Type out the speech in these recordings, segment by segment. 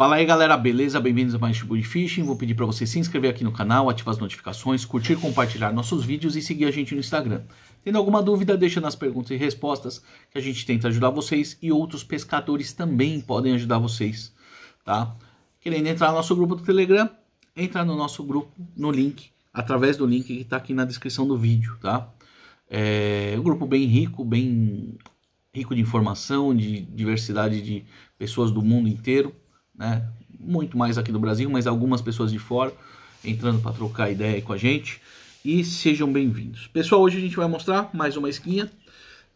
Fala aí galera, beleza? Bem-vindos a mais um Tipo de Fishing. Vou pedir para você se inscrever aqui no canal, ativar as notificações, curtir, compartilhar nossos vídeos e seguir a gente no Instagram. Tendo alguma dúvida, deixa nas perguntas e respostas que a gente tenta ajudar vocês e outros pescadores também podem ajudar vocês, tá? Querendo entrar no nosso grupo do Telegram, entrar no nosso grupo no link, através do link que está aqui na descrição do vídeo, tá? É um grupo bem rico, bem rico de informação, de diversidade de pessoas do mundo inteiro né? Muito mais aqui do Brasil, mas algumas pessoas de fora entrando para trocar ideia com a gente. E sejam bem-vindos. Pessoal, hoje a gente vai mostrar mais uma esquinha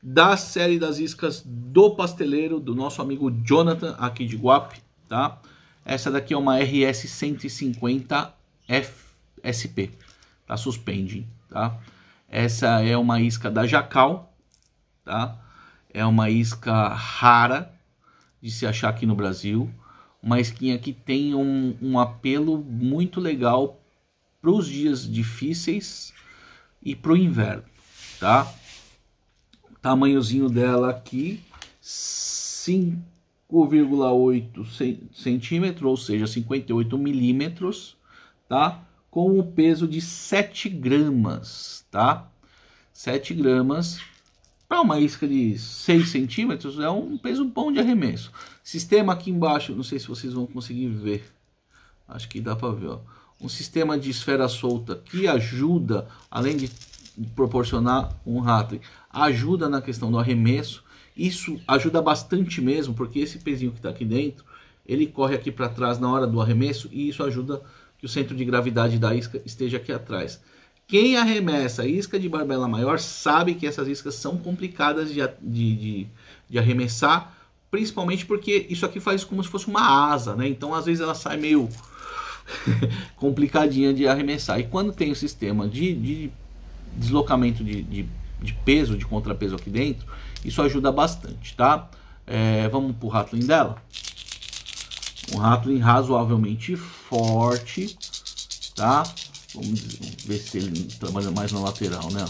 da série das iscas do pasteleiro do nosso amigo Jonathan aqui de Guap, tá? Essa daqui é uma RS 150 FSP, tá? Suspending, tá? Essa é uma isca da Jacal, tá? É uma isca rara de se achar aqui no Brasil uma skin que tem um, um apelo muito legal para os dias difíceis e para o inverno, tá? Tamanhozinho dela aqui, 5,8 centímetros, ou seja, 58 milímetros, tá? Com o peso de 7 gramas, tá? 7 gramas para uma isca de 6 centímetros é um peso bom de arremesso. Sistema aqui embaixo, não sei se vocês vão conseguir ver. Acho que dá para ver. Ó. Um sistema de esfera solta que ajuda, além de proporcionar um rato ajuda na questão do arremesso. Isso ajuda bastante mesmo, porque esse pezinho que está aqui dentro, ele corre aqui para trás na hora do arremesso e isso ajuda que o centro de gravidade da isca esteja aqui atrás. Quem arremessa isca de barbela maior sabe que essas iscas são complicadas de, de, de, de arremessar, principalmente porque isso aqui faz como se fosse uma asa, né? Então às vezes ela sai meio complicadinha de arremessar. E quando tem o sistema de, de deslocamento de, de, de, peso, de contrapeso aqui dentro, isso ajuda bastante, tá? É, vamos pro ratlin dela. Um ratlin razoavelmente forte, tá? Vamos ver se ele trabalha mais na lateral, né?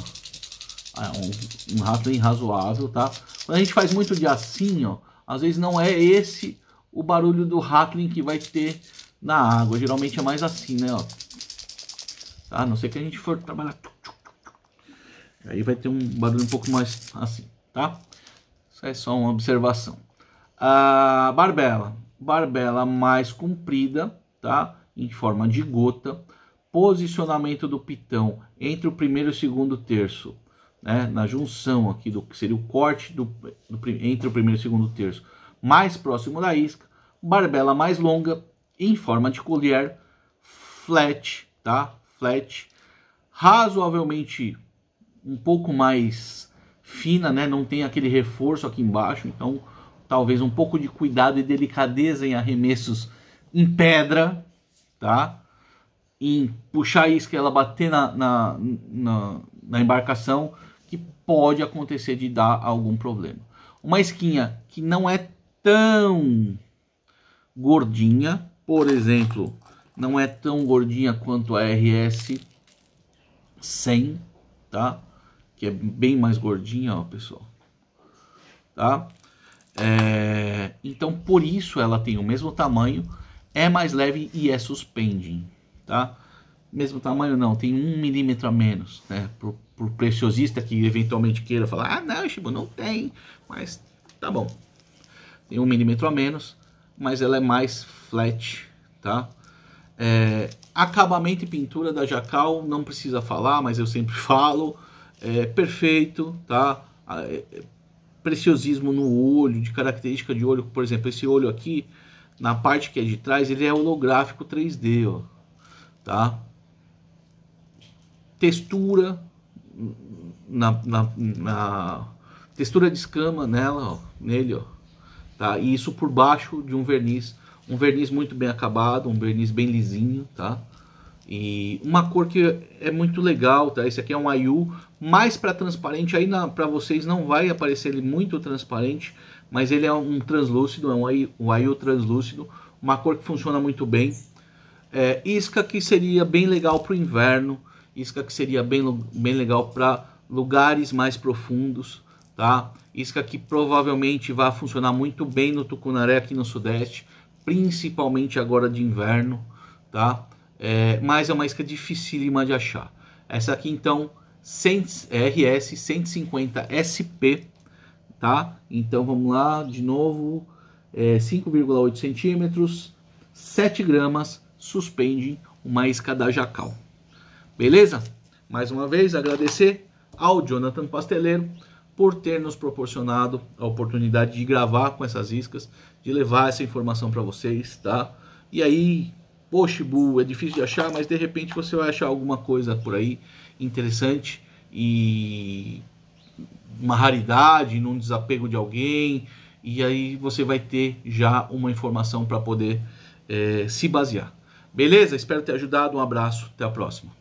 É um, um rattling razoável, tá? Quando a gente faz muito de assim, ó, às vezes não é esse o barulho do rattling que vai ter na água. Geralmente é mais assim, né? Ó. Tá? A não ser que a gente for trabalhar. Aí vai ter um barulho um pouco mais assim, tá? Isso é só uma observação. A barbela. Barbela mais comprida, tá? Em forma de gota posicionamento do pitão entre o primeiro e o segundo terço, né, na junção aqui do que seria o corte do, do, entre o primeiro e o segundo terço, mais próximo da isca, barbela mais longa em forma de colher, flat, tá? Flat, razoavelmente um pouco mais fina, né? Não tem aquele reforço aqui embaixo, então talvez um pouco de cuidado e delicadeza em arremessos em pedra, tá? em puxar a isca, ela bater na, na, na, na embarcação, que pode acontecer de dar algum problema. Uma esquinha que não é tão gordinha, por exemplo, não é tão gordinha quanto a RS 100, tá? Que é bem mais gordinha, ó, pessoal. Tá? É... Então, por isso ela tem o mesmo tamanho, é mais leve e é suspending tá? Mesmo tamanho não, tem um milímetro a menos, né? Pro, pro preciosista que eventualmente queira falar, ah não, Shibu, não tem, mas tá bom. Tem um milímetro a menos, mas ela é mais flat, tá? É, acabamento e pintura da Jacal, não precisa falar, mas eu sempre falo, é perfeito, tá? É, preciosismo no olho, de característica de olho, por exemplo, esse olho aqui, na parte que é de trás, ele é holográfico 3D, ó tá? Textura na, na, na textura de escama nela, ó, nele, ó, tá? E isso por baixo de um verniz, um verniz muito bem acabado, um verniz bem lisinho, tá? E uma cor que é muito legal, tá? Esse aqui é um IU mais para transparente, aí para vocês não vai aparecer ele muito transparente, mas ele é um translúcido, é um IU, um IU translúcido, uma cor que funciona muito bem, é, isca que seria bem legal para o inverno, isca que seria bem, bem legal para lugares mais profundos, tá? Isca que provavelmente vai funcionar muito bem no Tucunaré aqui no Sudeste, principalmente agora de inverno, tá? É, mas é uma isca dificílima de achar. Essa aqui então, 100, RS 150 SP, tá? Então vamos lá, de novo, é, 5,8 centímetros, 7 gramas, suspende uma isca jacal. Beleza? Mais uma vez, agradecer ao Jonathan Pasteleiro por ter nos proporcionado a oportunidade de gravar com essas iscas, de levar essa informação para vocês, tá? E aí, poxa, Bu, é difícil de achar, mas de repente você vai achar alguma coisa por aí interessante e uma raridade, num desapego de alguém, e aí você vai ter já uma informação para poder é, se basear. Beleza? Espero ter ajudado. Um abraço. Até a próxima.